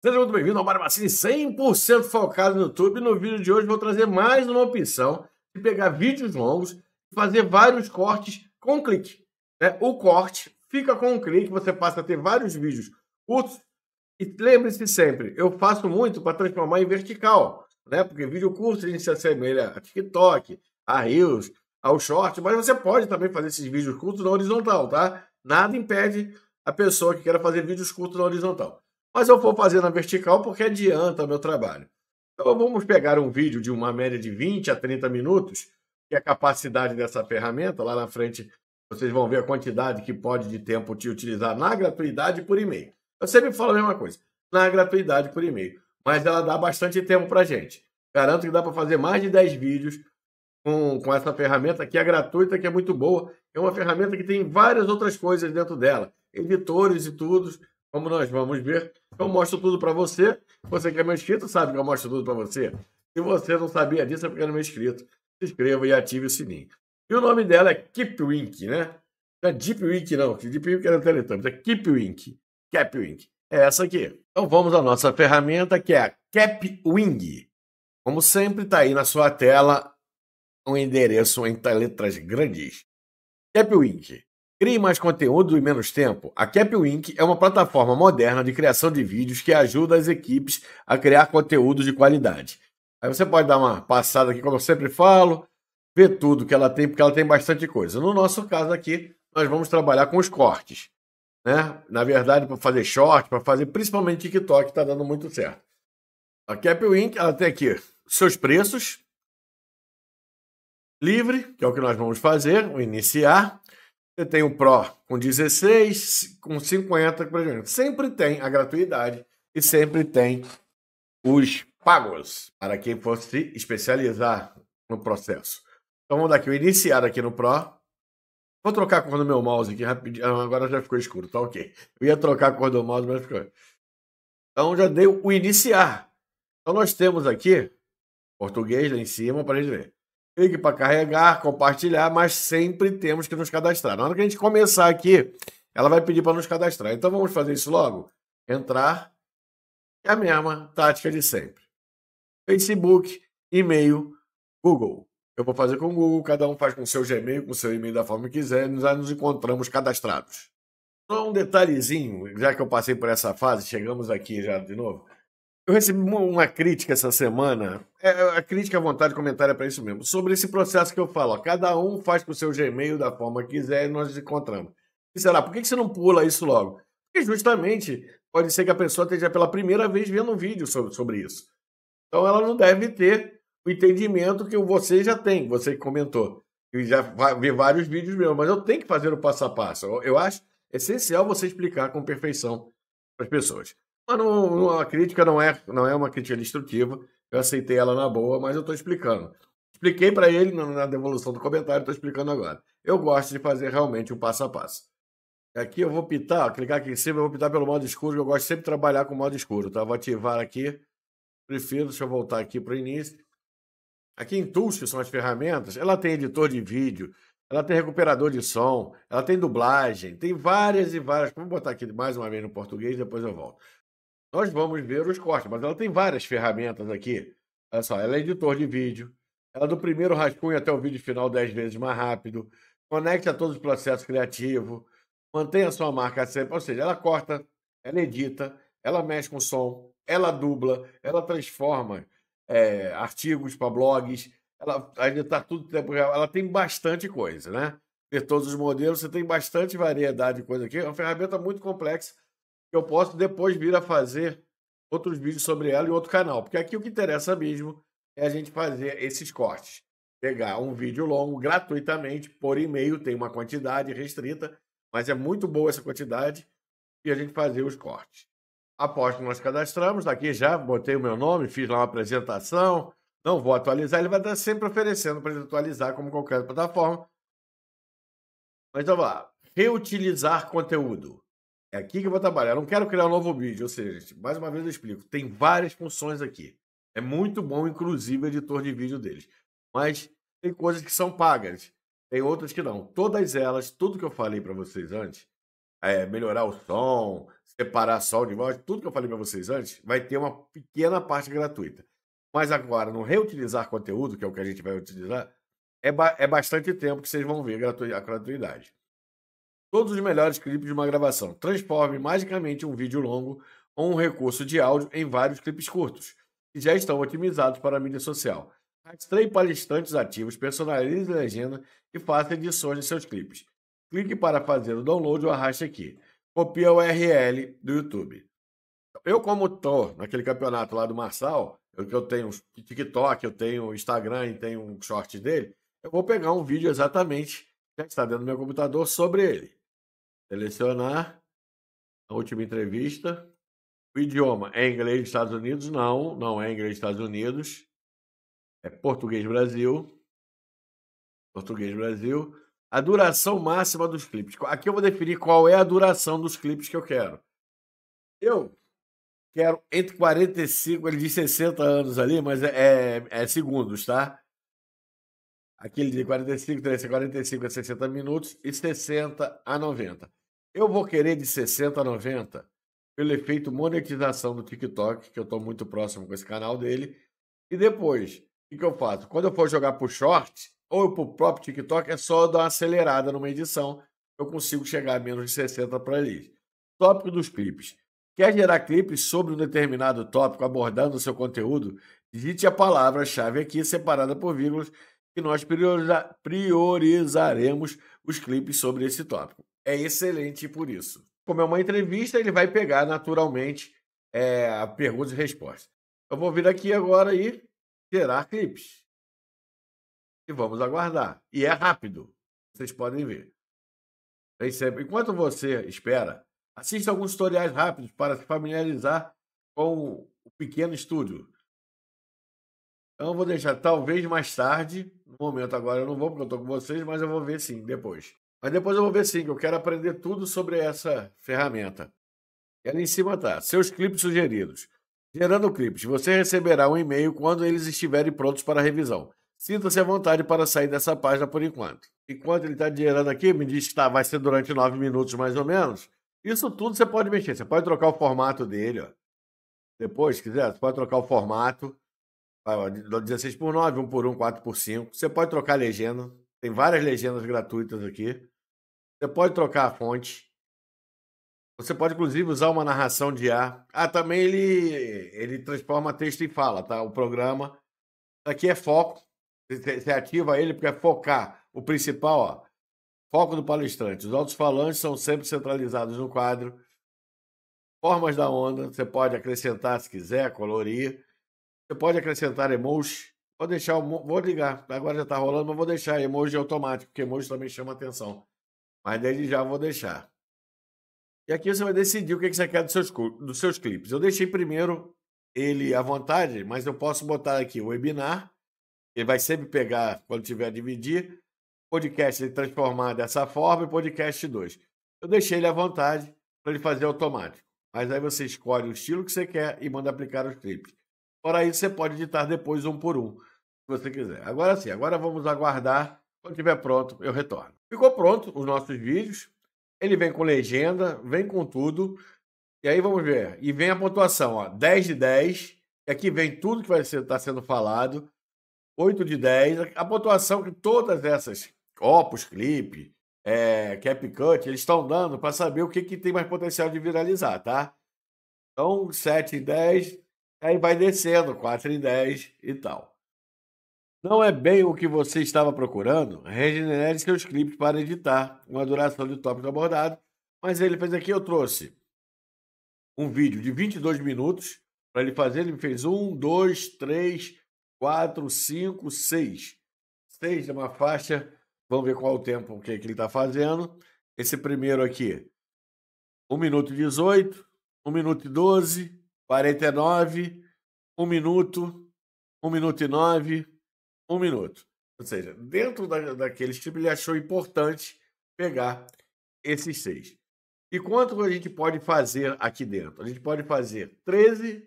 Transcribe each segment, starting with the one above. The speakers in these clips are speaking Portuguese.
Seja muito bem-vindo ao Barbacini 100% focado no YouTube. No vídeo de hoje vou trazer mais uma opção de pegar vídeos longos e fazer vários cortes com um clique. Né? O corte fica com um clique, você passa a ter vários vídeos curtos. E lembre-se sempre, eu faço muito para transformar em vertical, né? porque vídeo curto a gente se assemelha a TikTok, a Reels, ao short, mas você pode também fazer esses vídeos curtos na horizontal, tá? Nada impede a pessoa que quer fazer vídeos curtos na horizontal mas eu vou fazer na vertical porque adianta meu trabalho. Então vamos pegar um vídeo de uma média de 20 a 30 minutos, que é a capacidade dessa ferramenta, lá na frente vocês vão ver a quantidade que pode de tempo te utilizar na gratuidade por e-mail. Eu sempre falo a mesma coisa, na gratuidade por e-mail, mas ela dá bastante tempo para gente. Garanto que dá para fazer mais de 10 vídeos com, com essa ferramenta que é gratuita, que é muito boa. É uma ferramenta que tem várias outras coisas dentro dela, editores e tudo, como nós vamos ver, eu mostro tudo para você. Você que é meu inscrito sabe que eu mostro tudo para você. Se você não sabia disso, é porque não é meu inscrito. Se inscreva e ative o sininho. E o nome dela é Keep Wink, né? Não é Wink, não. Deep Wink era o Teletubbies. É Cap Wing, É essa aqui. Então vamos à nossa ferramenta, que é a Capwing. Como sempre, está aí na sua tela um endereço em letras grandes. Capwing. Crie mais conteúdo em menos tempo. A CapWink é uma plataforma moderna de criação de vídeos que ajuda as equipes a criar conteúdo de qualidade. Aí você pode dar uma passada aqui, como eu sempre falo, ver tudo que ela tem, porque ela tem bastante coisa. No nosso caso aqui, nós vamos trabalhar com os cortes. Né? Na verdade, para fazer short, para fazer principalmente TikTok, está dando muito certo. A CapWink, ela tem aqui seus preços, livre, que é o que nós vamos fazer, o iniciar você tem o Pro com 16, com 50 por diante. Sempre tem a gratuidade e sempre tem os pagos para quem for se especializar no processo. Então vamos dar aqui, iniciar aqui no Pro. Vou trocar a cor do meu mouse aqui rapidinho. Ah, agora já ficou escuro, tá ok. Eu ia trocar a cor do mouse, mas ficou. Então já dei o iniciar. Então nós temos aqui português lá em cima para a gente ver clique para carregar, compartilhar, mas sempre temos que nos cadastrar. Na hora que a gente começar aqui, ela vai pedir para nos cadastrar. Então vamos fazer isso logo? Entrar é a mesma tática de sempre. Facebook, e-mail, Google. Eu vou fazer com o Google, cada um faz com seu Gmail, com seu e-mail da forma que quiser, nós nos encontramos cadastrados. Só um detalhezinho, já que eu passei por essa fase, chegamos aqui já de novo. Eu recebi uma crítica essa semana, é, é, a crítica, à vontade, comentário é para isso mesmo, sobre esse processo que eu falo. Ó, cada um faz com o seu Gmail da forma que quiser e nós nos encontramos. E será? Por que você não pula isso logo? Porque justamente pode ser que a pessoa esteja pela primeira vez vendo um vídeo sobre, sobre isso. Então ela não deve ter o entendimento que você já tem, você que comentou. Eu já vi vários vídeos meus, mas eu tenho que fazer o passo a passo. Eu, eu acho essencial você explicar com perfeição para as pessoas. Mas não, não, a crítica não é, não é uma crítica destrutiva. Eu aceitei ela na boa, mas eu estou explicando. Expliquei para ele na devolução do comentário, estou explicando agora. Eu gosto de fazer realmente o um passo a passo. Aqui eu vou pitar, clicar aqui em cima, eu vou pitar pelo modo escuro, que eu gosto sempre de trabalhar com modo escuro, tá? Vou ativar aqui. Prefiro, deixa eu voltar aqui para o início. Aqui em Tools, que são as ferramentas, ela tem editor de vídeo, ela tem recuperador de som, ela tem dublagem, tem várias e várias. Vou botar aqui mais uma vez no português, depois eu volto. Nós vamos ver os cortes, mas ela tem várias ferramentas aqui. Olha só, ela é editor de vídeo, ela é do primeiro rascunho até o vídeo final 10 vezes mais rápido, conecta todos os processos criativos, mantém a sua marca sempre. Ou seja, ela corta, ela edita, ela mexe com som, ela dubla, ela transforma é, artigos para blogs, ela editar tá tudo tempo real. Ela tem bastante coisa, né? Ter todos os modelos, você tem bastante variedade de coisa aqui. É uma ferramenta muito complexa que eu posso depois vir a fazer outros vídeos sobre ela e outro canal. Porque aqui o que interessa mesmo é a gente fazer esses cortes. Pegar um vídeo longo gratuitamente por e-mail, tem uma quantidade restrita, mas é muito boa essa quantidade e a gente fazer os cortes. Após que nós cadastramos, aqui já botei o meu nome, fiz lá uma apresentação, não vou atualizar, ele vai estar sempre oferecendo para atualizar como qualquer plataforma. Mas então vamos lá, reutilizar conteúdo. É aqui que eu vou trabalhar. Eu não quero criar um novo vídeo. Ou seja, gente, mais uma vez eu explico. Tem várias funções aqui. É muito bom, inclusive, o editor de vídeo deles. Mas tem coisas que são pagas. Tem outras que não. Todas elas, tudo que eu falei para vocês antes, é melhorar o som, separar só de voz, tudo que eu falei para vocês antes, vai ter uma pequena parte gratuita. Mas agora, no reutilizar conteúdo, que é o que a gente vai utilizar, é, ba é bastante tempo que vocês vão ver a gratuidade todos os melhores clipes de uma gravação. Transforme magicamente um vídeo longo ou um recurso de áudio em vários clipes curtos, que já estão otimizados para a mídia social. Rastrei palestrantes ativos, personalize a legenda e faça edições de seus clipes. Clique para fazer o download ou arraste aqui. Copia a URL do YouTube. Eu, como estou naquele campeonato lá do Marçal, eu, que eu tenho TikTok, eu tenho Instagram e tenho um short dele, eu vou pegar um vídeo exatamente, que está dentro do meu computador, sobre ele. Selecionar a última entrevista. O idioma é inglês dos Estados Unidos? Não, não é inglês dos Estados Unidos. É português Brasil. Português Brasil. A duração máxima dos clipes. Aqui eu vou definir qual é a duração dos clipes que eu quero. Eu quero entre 45, ele diz 60 anos ali, mas é, é, é segundos, tá? Aqui ele diz 45, 45 a 60 minutos e 60 a 90. Eu vou querer de 60 a 90 pelo efeito monetização do TikTok, que eu estou muito próximo com esse canal dele. E depois, o que eu faço? Quando eu for jogar o short ou o próprio TikTok, é só eu dar uma acelerada numa edição. Eu consigo chegar a menos de 60 para ali. Tópico dos clipes. Quer gerar clipes sobre um determinado tópico abordando o seu conteúdo? Digite a palavra-chave aqui, separada por vírgulas, e nós prioriza priorizaremos os clipes sobre esse tópico é excelente por isso. Como é uma entrevista, ele vai pegar naturalmente é, a pergunta e resposta. Eu vou vir aqui agora e gerar clipes. E vamos aguardar. E é rápido. Vocês podem ver. sempre. Enquanto você espera, assista alguns tutoriais rápidos para se familiarizar com o pequeno estúdio. Então, eu vou deixar talvez mais tarde. No momento agora eu não vou, porque eu estou com vocês, mas eu vou ver sim depois. Mas depois eu vou ver sim, que eu quero aprender tudo sobre essa ferramenta. E ali em cima tá, seus clipes sugeridos. Gerando clipes, você receberá um e-mail quando eles estiverem prontos para revisão. Sinta-se à vontade para sair dessa página por enquanto. Enquanto ele está gerando aqui, me diz que tá, vai ser durante nove minutos mais ou menos. Isso tudo você pode mexer. Você pode trocar o formato dele. Ó. Depois, se quiser, você pode trocar o formato. Ó, 16 por 9, 1 por 1, 4 por 5. Você pode trocar a legenda. Tem várias legendas gratuitas aqui. Você pode trocar a fonte. Você pode, inclusive, usar uma narração de ar. Ah, também ele, ele transforma texto em fala, tá? O programa. Aqui é foco. Você ativa ele porque é focar. O principal, ó. Foco do palestrante. Os altos-falantes são sempre centralizados no quadro. Formas da onda. Você pode acrescentar se quiser, colorir. Você pode acrescentar emoji. Vou deixar, vou ligar. Agora já tá rolando, mas vou deixar emoji automático, porque emoji também chama atenção. Mas desde já vou deixar. E aqui você vai decidir o que você quer dos seus, dos seus clipes. Eu deixei primeiro ele à vontade, mas eu posso botar aqui o webinar. Ele vai sempre pegar quando tiver dividir. Podcast ele transformar dessa forma e podcast 2. Eu deixei ele à vontade para ele fazer automático. Mas aí você escolhe o estilo que você quer e manda aplicar os clipes. Fora isso, você pode editar depois um por um se você quiser. Agora sim, agora vamos aguardar. Quando estiver pronto, eu retorno. Ficou pronto os nossos vídeos. Ele vem com legenda, vem com tudo. E aí vamos ver. E vem a pontuação, ó. 10 de 10. E aqui vem tudo que vai estar tá sendo falado. 8 de 10. A pontuação que todas essas copos, clipe, é, CapCut, eles estão dando para saber o que, que tem mais potencial de viralizar, tá? Então, 7 em 10. Aí vai descendo, 4 em 10 e tal. Não é bem o que você estava procurando? Regenere seus clipes para editar uma duração de tópico abordado. Mas ele fez aqui, eu trouxe um vídeo de 22 minutos para ele fazer. Ele fez um, dois, três, quatro, cinco, seis. Seis de é uma faixa. Vamos ver qual o tempo que, é que ele está fazendo. Esse primeiro aqui, 1 minuto e 18, 1 minuto e 12, 49, 1 minuto, 1 minuto e 9, um minuto. Ou seja, dentro da, daquele estilo, ele achou importante pegar esses seis. E quanto a gente pode fazer aqui dentro? A gente pode fazer 13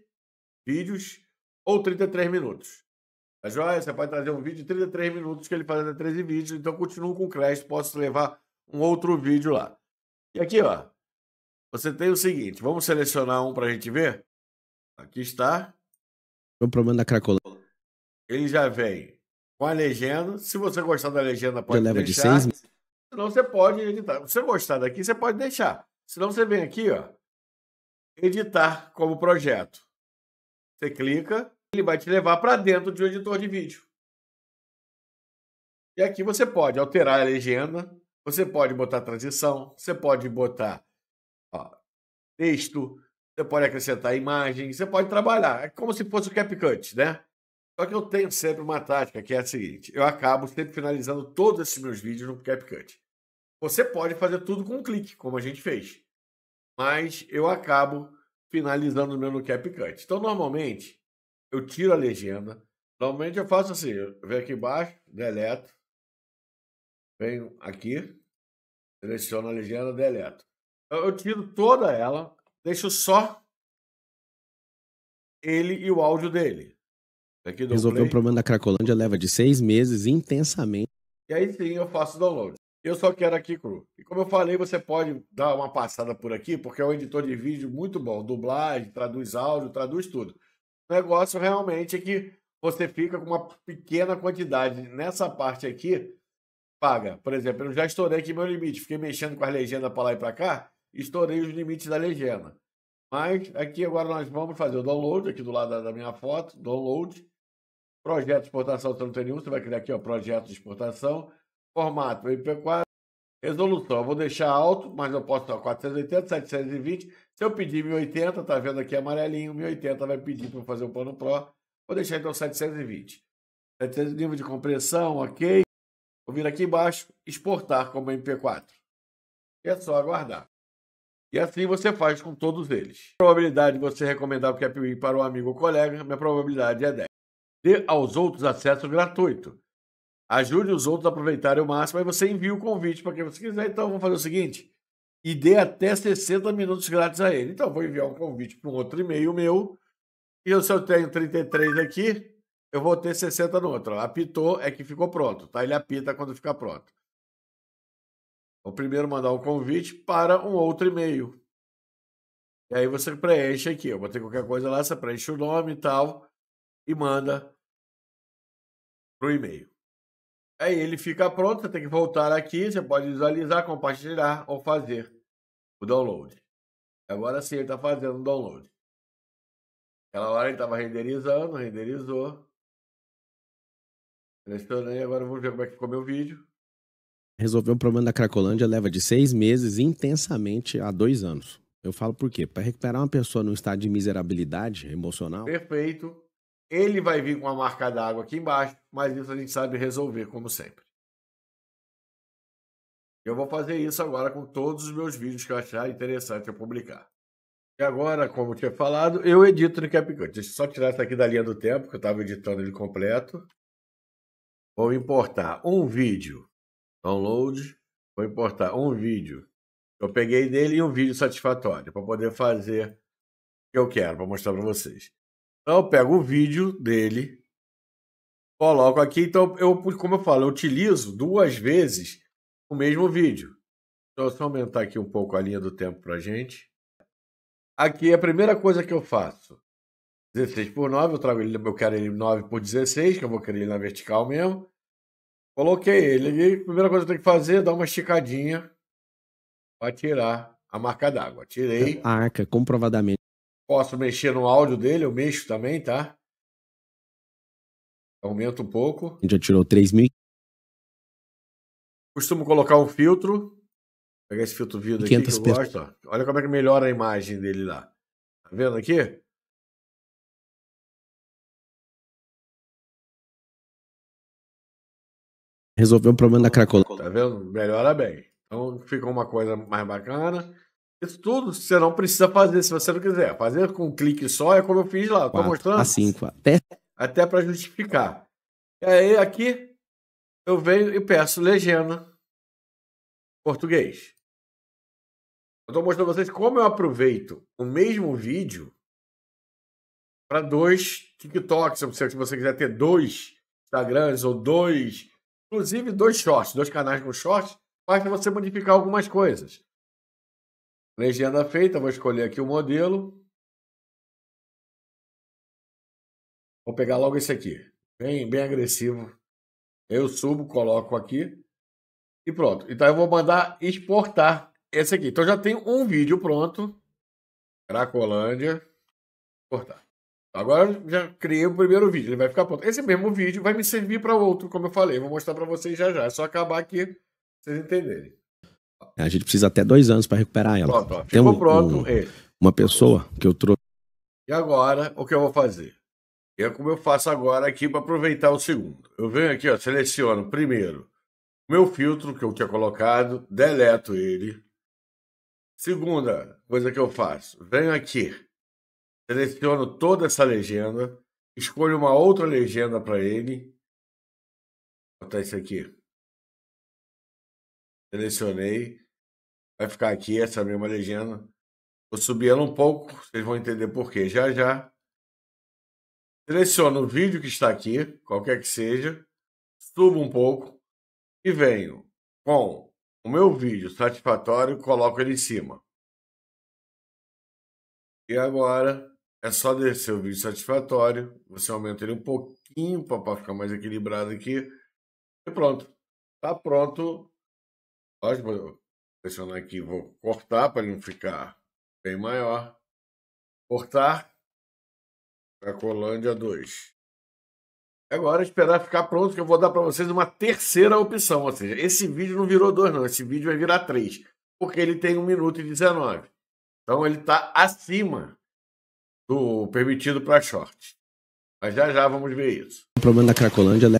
vídeos ou 33 minutos. Tá joia? Você pode trazer um vídeo de 33 minutos que ele faz até 13 vídeos, então continuo com o crédito, posso levar um outro vídeo lá. E aqui, ó, você tem o seguinte, vamos selecionar um para a gente ver? Aqui está. O problema da cracola. Ele já vem com a legenda. Se você gostar da legenda, pode deixar. Leva de né? você pode editar. Se você gostar daqui, você pode deixar. Se não, você vem aqui, ó, editar como projeto. Você clica, ele vai te levar para dentro de um editor de vídeo. E aqui você pode alterar a legenda, você pode botar transição, você pode botar ó, texto, você pode acrescentar imagem, você pode trabalhar. É como se fosse o CapCut, né? Só que eu tenho sempre uma tática que é a seguinte: eu acabo sempre finalizando todos esses meus vídeos no CapCut. Você pode fazer tudo com um clique, como a gente fez, mas eu acabo finalizando o meu no CapCut. Então, normalmente, eu tiro a legenda. Normalmente, eu faço assim: eu venho aqui embaixo, deleto, venho aqui, seleciono a legenda, deleto. Então, eu tiro toda ela, deixo só ele e o áudio dele. Resolver o um problema da Cracolândia leva de seis meses intensamente. E aí sim eu faço download. Eu só quero aqui cru. E como eu falei, você pode dar uma passada por aqui, porque é um editor de vídeo muito bom. Dublagem, traduz áudio, traduz tudo. O negócio realmente é que você fica com uma pequena quantidade. Nessa parte aqui, paga. Por exemplo, eu já estourei aqui meu limite. Fiquei mexendo com as legendas para lá e para cá. Estourei os limites da legenda. Mas aqui agora nós vamos fazer o download aqui do lado da minha foto. Download. Projeto de exportação, você não tem nenhum, você vai criar aqui, ó, projeto de exportação, formato MP4, resolução. Eu vou deixar alto, mas eu posso estar 480, 720. Se eu pedir 1080, tá vendo aqui amarelinho, 1080 vai pedir para fazer o plano Pro. Vou deixar então 720. 700 nível de compressão, ok. Vou vir aqui embaixo, exportar como MP4. E é só aguardar. E assim você faz com todos eles. A probabilidade de você recomendar o CapWin é para um amigo ou colega, minha probabilidade é 10. Dê aos outros acesso gratuito. Ajude os outros a aproveitarem o máximo, aí você envia o convite para quem você quiser. Então, vamos fazer o seguinte: e dê até 60 minutos grátis a ele. Então, vou enviar um convite para um outro e-mail meu. E eu, se eu tenho 33 aqui, eu vou ter 60 no outro. Apitou é que ficou pronto, tá? Ele apita quando ficar pronto. Vou primeiro mandar um convite para um outro e-mail. E aí você preenche aqui. Eu botei qualquer coisa lá, você preenche o nome e tal e manda pro e-mail. Aí ele fica pronto, você tem que voltar aqui, você pode visualizar, compartilhar ou fazer o download. Agora sim ele está fazendo o download. Aquela hora ele estava renderizando, renderizou. Selecionei, agora vamos ver como é que ficou meu vídeo. Resolveu um problema da Cracolândia leva de seis meses intensamente a dois anos. Eu falo por quê? Para recuperar uma pessoa num estado de miserabilidade emocional. Perfeito. Ele vai vir com a marca d'água aqui embaixo, mas isso a gente sabe resolver, como sempre. Eu vou fazer isso agora com todos os meus vídeos que eu achar interessante eu publicar. E agora, como eu tinha falado, eu edito no CapCut. Deixa eu só tirar isso aqui da linha do tempo, que eu estava editando ele completo. Vou importar um vídeo, download, vou importar um vídeo eu peguei dele e um vídeo satisfatório para poder fazer o que eu quero, para mostrar para vocês. Então eu pego o vídeo dele, coloco aqui. Então, eu, como eu falo, eu utilizo duas vezes o mesmo vídeo. Então, só aumentar aqui um pouco a linha do tempo para gente. Aqui a primeira coisa que eu faço. 16 por 9, eu trago ele, eu quero ele 9 por 16, que eu vou querer ele na vertical mesmo. Coloquei ele. a primeira coisa que eu tenho que fazer é dar uma esticadinha para tirar a marca d'água. Tirei. A arca, comprovadamente. Posso mexer no áudio dele, eu mexo também, tá? Aumenta um pouco. gente já tirou 3 mil. Costumo colocar um filtro. pegar esse filtro vidro aqui que eu pessoas. gosto. Ó. Olha como é que melhora a imagem dele lá. Tá vendo aqui? Resolveu o problema da tá Cracolândia. Tá vendo? Melhora bem. Então fica uma coisa mais bacana. Isso tudo você não precisa fazer se você não quiser. Fazer com um clique só é como eu fiz lá. Estou mostrando. Assim, até até para justificar. E aí aqui eu venho e peço legenda português. Eu estou mostrando vocês como eu aproveito o mesmo vídeo para dois TikToks, se você quiser ter dois Instagrams ou dois, inclusive dois shorts, dois canais com shorts, basta você modificar algumas coisas. Legenda feita, vou escolher aqui o modelo. Vou pegar logo esse aqui, bem, bem agressivo. Eu subo, coloco aqui e pronto. Então eu vou mandar exportar esse aqui. Então já tenho um vídeo pronto. Cracolândia. Exportar. Agora já criei o primeiro vídeo, ele vai ficar pronto. Esse mesmo vídeo vai me servir para outro, como eu falei. Vou mostrar para vocês já já. É só acabar aqui, vocês entenderem. A gente precisa até dois anos para recuperar ela. Pronto, ó, Tem um, pronto. Um, Uma pessoa que eu trouxe. E agora, o que eu vou fazer? É como eu faço agora aqui para aproveitar o segundo. Eu venho aqui, ó, seleciono primeiro meu filtro que eu tinha colocado, deleto ele. Segunda coisa que eu faço, venho aqui, seleciono toda essa legenda, escolho uma outra legenda para ele. Vou botar isso aqui selecionei. Vai ficar aqui essa mesma legenda. Vou subir ela um pouco, vocês vão entender por quê já já. Seleciono o vídeo que está aqui, qualquer que seja, subo um pouco e venho com o meu vídeo satisfatório, coloco ele em cima. E agora é só descer o vídeo satisfatório, você aumenta ele um pouquinho para ficar mais equilibrado aqui e pronto. está pronto Pode vou pressionar aqui, vou cortar para ele não ficar bem maior. Cortar Cracolândia Colândia 2. Agora é esperar ficar pronto, que eu vou dar para vocês uma terceira opção. Ou seja, esse vídeo não virou dois, não. Esse vídeo vai virar três. Porque ele tem 1 minuto e 19. Então ele está acima do permitido para short. Mas já já vamos ver isso. O problema da Cracolândia. Né?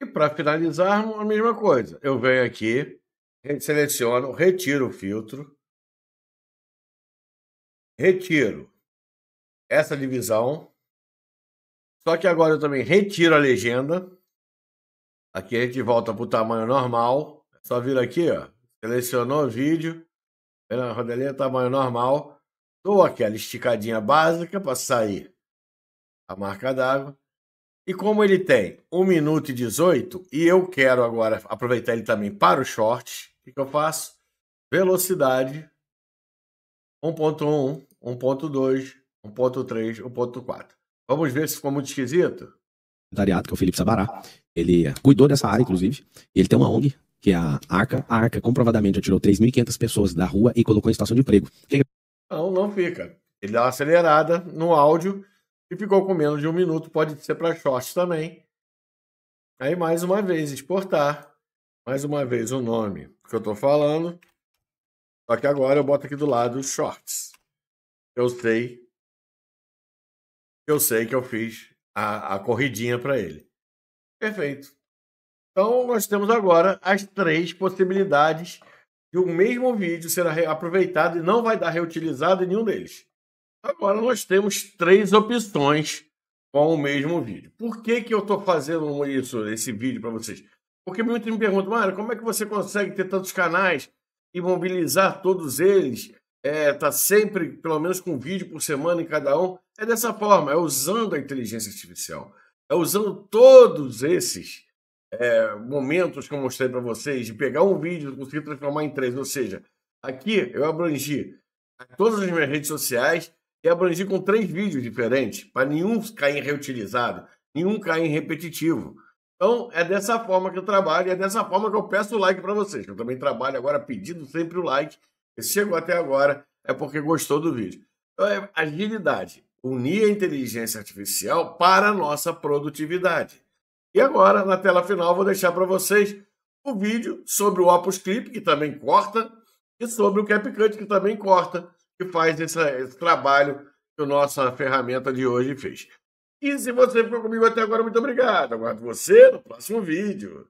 E para finalizar a mesma coisa. Eu venho aqui, seleciono, retiro o filtro, retiro essa divisão, só que agora eu também retiro a legenda. Aqui a gente volta para o tamanho normal. É só vir aqui, ó. Selecionou o vídeo. Na rodelinha, tamanho normal. Dou aquela esticadinha básica para sair a marca d'água. E como ele tem 1 minuto e 18, e eu quero agora aproveitar ele também para o short, que, que eu faço? Velocidade 1.1, 1.2, 1.3, 1.4. Vamos ver se ficou muito esquisito? Dariado, que é o Felipe Sabará. Ele cuidou dessa área, inclusive. Ele tem uma ONG, que é a Arca. A Arca comprovadamente já tirou 3.500 pessoas da rua e colocou em situação de emprego. Não, não fica. Ele dá uma acelerada no áudio e ficou com menos de um minuto. Pode ser para short também. Aí mais uma vez, exportar mais uma vez o nome que eu estou falando, só que agora eu boto aqui do lado shorts. Eu sei, eu sei que eu fiz a, a corridinha para ele. Perfeito. Então nós temos agora as três possibilidades de um mesmo vídeo ser aproveitado e não vai dar reutilizado em nenhum deles. Agora nós temos três opções com o mesmo vídeo. Por que, que eu estou fazendo isso, esse vídeo para vocês? Porque muitos me perguntam, Mário, como é que você consegue ter tantos canais e mobilizar todos eles? É, tá sempre, pelo menos, com um vídeo por semana em cada um. É dessa forma, é usando a inteligência artificial. É usando todos esses é, momentos que eu mostrei para vocês, de pegar um vídeo e conseguir transformar em três. Ou seja, aqui eu abrangi todas as minhas redes sociais e abrangi com três vídeos diferentes, para nenhum cair em reutilizado, nenhum cair em repetitivo. Então, é dessa forma que eu trabalho, e é dessa forma que eu peço o like para vocês. Eu também trabalho agora pedindo sempre o like. Se chegou até agora, é porque gostou do vídeo. Então, é agilidade. Unir a inteligência artificial para a nossa produtividade. E agora, na tela final, vou deixar para vocês o vídeo sobre o Opus Clip, que também corta, e sobre o CapCut, que também corta, que faz esse, esse trabalho que a nossa ferramenta de hoje fez. E se você ficou comigo até agora, muito obrigado. Aguardo você no próximo vídeo.